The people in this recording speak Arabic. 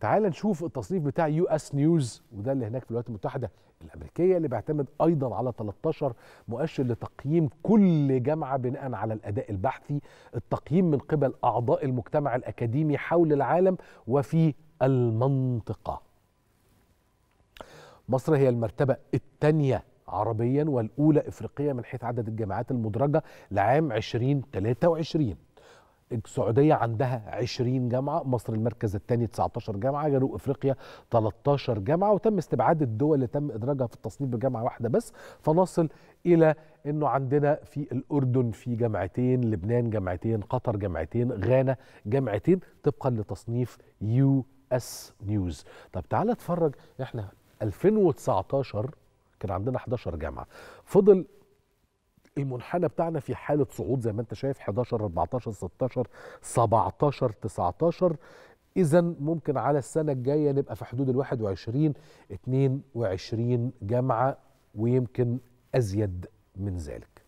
تعال نشوف التصنيف بتاع يو اس نيوز وده اللي هناك في الولايات المتحده الامريكيه اللي بيعتمد ايضا على 13 مؤشر لتقييم كل جامعه بناء على الاداء البحثي التقييم من قبل اعضاء المجتمع الاكاديمي حول العالم وفي المنطقه مصر هي المرتبه الثانيه عربيا والاولى افريقيا من حيث عدد الجامعات المدرجه لعام 2023 السعوديه عندها 20 جامعه مصر المركز الثاني 19 جامعه جنوب افريقيا 13 جامعه وتم استبعاد الدول اللي تم ادراجها في التصنيف بجامعه واحده بس فنصل الى انه عندنا في الاردن في جامعتين لبنان جامعتين قطر جامعتين غانا جامعتين طبقا لتصنيف يو اس نيوز طب تعالى اتفرج احنا 2019 كان عندنا 11 جامعه فضل المنحنى بتاعنا في حاله صعود زي ما انت شايف 11 14 16 17 19 اذا ممكن على السنه الجايه نبقى في حدود ال 21 22 جامعه ويمكن ازيد من ذلك